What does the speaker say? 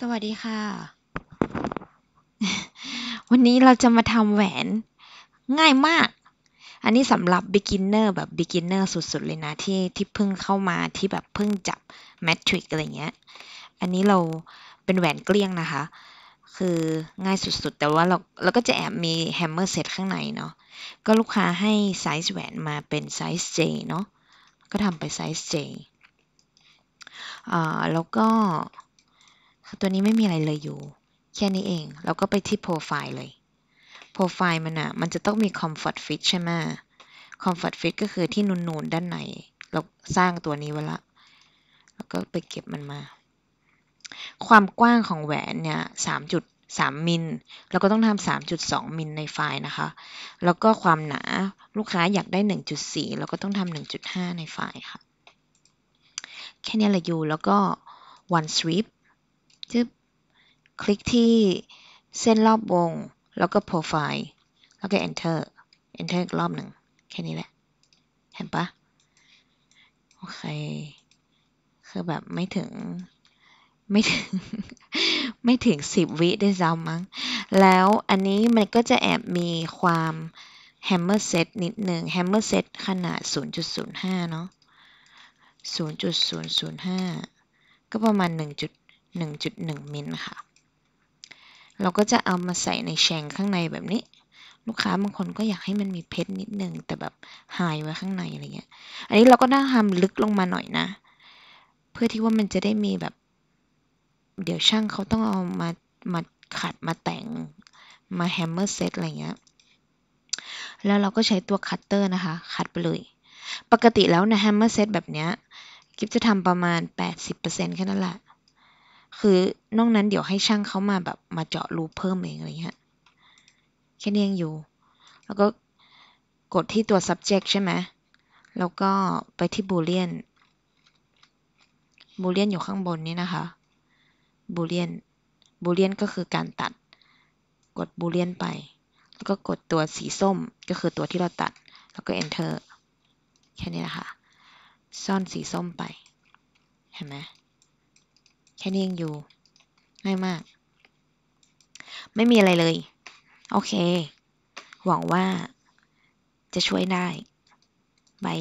สวัสดีค่ะ วันนี้เราจะมาทำแหวนง่ายมาก อันนี้สำหรับบกินเนอร์แบบบกินเนอร์สุดๆ เลยนะ ที่ที่เพิ่งเข้ามาที่แบบเพิ่งจับแมทริกอะไรเงี้ย อันนี้เราเป็นแหวนเกลี้ยงนะคะ คือง่ายสุดๆ แต่ว่าเราเราก็จะแอบมีแฮมเมอร์เซตข้างในเนาะก็ลูกค้าให้ไซส์แหวนมาเป็นไซส์ J เนาะก็ทำไปไซส์ J อ่า แล้วก็ตัวนี้ไม่มีอะไรเลยอยู่แค่นี้เองเราก็ไปที่โปรไฟล์เลยโปรไฟล์มันอะมันจะต้องมี Comfort Fit ใช่ไหม Comfort Fit ก็คือที่นูนๆ ด้านในเราสร้างตัวนี้ไว้ละ แล้วก็ไปเก็บมันมา ความกว้างของแหวนเนี่ยสามจุด3มิลเราก็ต้องทำ3.2มิลในไฟล์นะคะ แล้วก็ความหนาลูกค้าอยากได้ 1.4 เราก็ต้องทำ1.5 ในไฟล์ค่ะ แค่นี้แหละอยู่แล้วก็ one sweep คลิกที่เส้นรอบวงแล้วก็โปรไฟล์แล้วก็ enter enter อีกรอบหนึ่งแค่นี้แหละเห็นปะโอเค คือแบบไม่ถึงไม่ถึงไม่ถึงสิบวิได้ซ้ำมั้งแล้วอันนี้มันก็จะแอบมีความ hammer set นิดหนึ่ง hammer set ขนาด 0.05 เนาะ0.005 ก็ประมาณ 1 1มิลค่ะเราก็จะเอามาใส่ในแชงข้างในแบบนี้ ลูกค้าบางคนก็อยากให้มันมีเพชรนิดนึงแต่แบบหายไว้ข้างในอะไรเงี้ย อันนี้เราก็ต้องทำลึกลงมาหน่อยนะ เพื่อที่ว่ามันจะได้มีแบบ เดี๋ยวช่างเขาต้องเอามามาขัดมาแต่งมาแฮมเมอร์เซตอะไรเงี้ยแล้วเราก็ใช้ตัวคัตเตอร์นะคะคัดไปเลยปกติแล้วนะแฮมเมอร์เซตแบบเนี้ยกิฟจะทำประมาณ 80%แค่นั้นแหละคือนอกนั้นเดี๋ยวให้ช่างเขามาแบบมาเจาะรูเพิ่มเองอะไรเงี้ยแค่นี้ยังอยู่ แล้วก็กดที่ตัว subject ใช่ไหมแล้วก็ไปที่ boolean boolean อยู่ข้างบนนี้นะคะ boolean boolean ก็คือการตัด กด boolean ไป แล้วก็กดตัวสีส้มก็คือตัวที่เราตัด แล้วก็ enter แค่นี้นะคะ ซ่อนสีส้มไป เห็นไหมค่นี้ยังอยู่ง่ายมาก ไม่มีอะไรเลย โอเค หวังว่าจะช่วยได้บาย